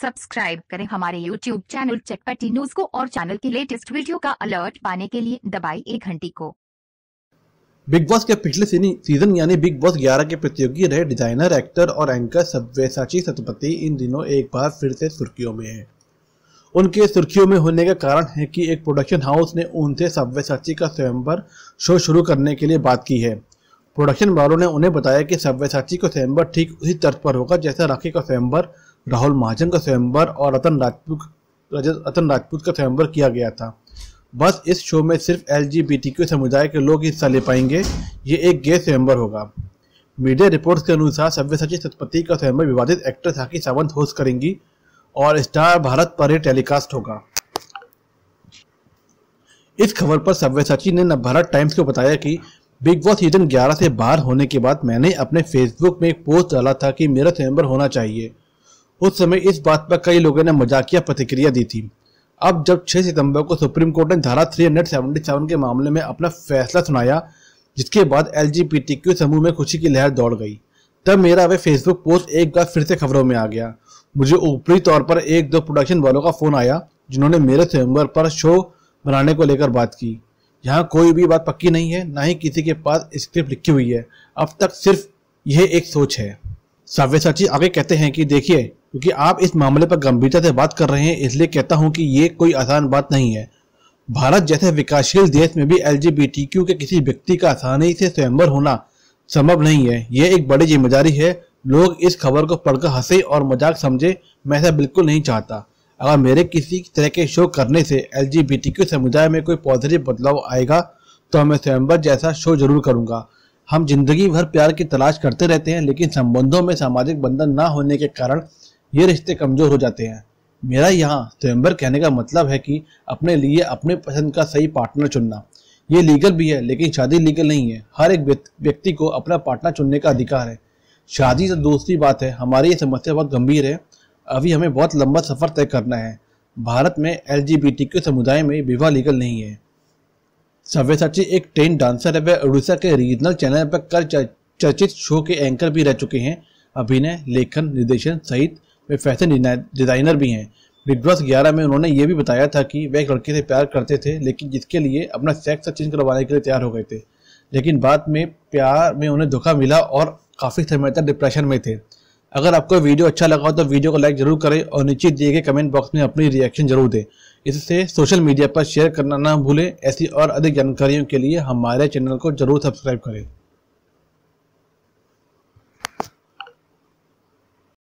subscribe करें हमारे YouTube channel चटपटी न्यूज को और चैनल की लेटेस्ट वीडियो का अलर्ट पाने के लिए एक घंटी को बिग बॉस के पिछले सीजन यानी बिग बॉस 11 के प्रतियोगी रहे डिजाइनर एक्टर और एंकर सब्वेसाची सतपति इन दिनों एक बार फिर से सुर्खियों में है उनके सुर्खियों में होने का कारण है कि एक प्रोडक्शन हाउस ने उनसे सब्वेसाची का स्वयंवर शो शुरू करने के लिए बात की है प्रोडक्शन वालों ने उन्हें बताया कि सब्वेसाची का स्वयं ठीक उसी तर्ज पर होगा जैसा राखी का स्वयं राहुल महाजन का स्वयंवर और रतन राजपूत रतन राजपूत का स्वयंवर किया गया था बस इस शो में सिर्फ एल समुदाय के लोग हिस्सा ले पाएंगे ये एक गैर स्वयंवर होगा मीडिया रिपोर्ट्स के अनुसार सव्यसाची सतपति का स्वयंवर विवादित एक्टर साकी सावंत होस्ट करेंगी और स्टार भारत पर ही टेलीकास्ट होगा इस खबर पर सव्यसाची ने भारत टाइम्स को बताया कि बिग बॉस सीजन 11 से बाहर होने के बाद मैंने अपने फेसबुक में एक पोस्ट डाला था कि मेरा स्वयंवर होना चाहिए उस समय इस बात पर कई लोगों ने मजाकिया प्रतिक्रिया दी थी अब जब 6 सितंबर को सुप्रीम कोर्ट ने धारा 377 के मामले में अपना फैसला सुनाया जिसके बाद एल समूह में खुशी की लहर दौड़ गई तब मेरा वह फेसबुक पोस्ट एक बार फिर से खबरों में आ गया मुझे ऊपरी तौर पर एक दो प्रोडक्शन वालों का फ़ोन आया जिन्होंने मेरे स्वयंवर पर शो बनाने को लेकर बात की यहाँ कोई भी बात पक्की नहीं है ना ही किसी के पास स्क्रिप्ट लिखी हुई है अब तक सिर्फ यह एक सोच है साव्यसाची आगे कहते हैं कि देखिए क्योंकि आप इस मामले पर गंभीरता से बात कर रहे हैं इसलिए कहता हूं कि ये कोई आसान बात नहीं है भारत जैसे विकासशील देश में भी एल के किसी व्यक्ति का आसानी से स्वयंवर होना संभव नहीं है यह एक बड़ी जिम्मेदारी है लोग इस खबर को पढ़कर हंसे और मजाक समझे मैं ऐसा बिल्कुल नहीं चाहता अगर मेरे किसी तरह के शो करने से एल समुदाय में कोई पॉजिटिव बदलाव आएगा तो मैं स्वयंवर जैसा शो जरूर करूंगा हम जिंदगी भर प्यार की तलाश करते रहते हैं लेकिन संबंधों में सामाजिक बंधन ना होने के कारण ये रिश्ते कमजोर हो जाते हैं मेरा यहाँ स्वयंबर कहने का मतलब है कि अपने लिए अपने पसंद का सही पार्टनर चुनना ये लीगल भी है लेकिन शादी लीगल नहीं है हर एक व्यक्ति को अपना पार्टनर चुनने का अधिकार है शादी तो दूसरी बात है हमारी ये समस्या बहुत गंभीर है अभी हमें बहुत लंबा सफ़र तय करना है भारत में एल समुदाय में विवाह लीगल नहीं है सव्यसाची एक ट्रेन डांसर है वह उड़ीसा के रीजनल चैनल पर कल चर्चित शो के एंकर भी रह चुके हैं अभिनय लेखन निर्देशन सहित वे फैशन डिजाइनर भी हैं बिग बॉस ग्यारह में उन्होंने ये भी बताया था कि वे एक लड़के से प्यार करते थे लेकिन जिसके लिए अपना सेक्स चेंज करवाने के लिए तैयार हो गए थे लेकिन बाद में प्यार में उन्हें धोखा मिला और काफ़ी समय तक डिप्रेशन में थे अगर आपको वीडियो अच्छा लगा हो तो वीडियो को लाइक जरूर करें और नीचे दिए गए कमेंट बॉक्स में अपनी रिएक्शन जरूर दें इससे सोशल मीडिया पर शेयर करना ना भूलें ऐसी और अधिक जानकारियों के लिए हमारे चैनल को जरूर सब्सक्राइब करें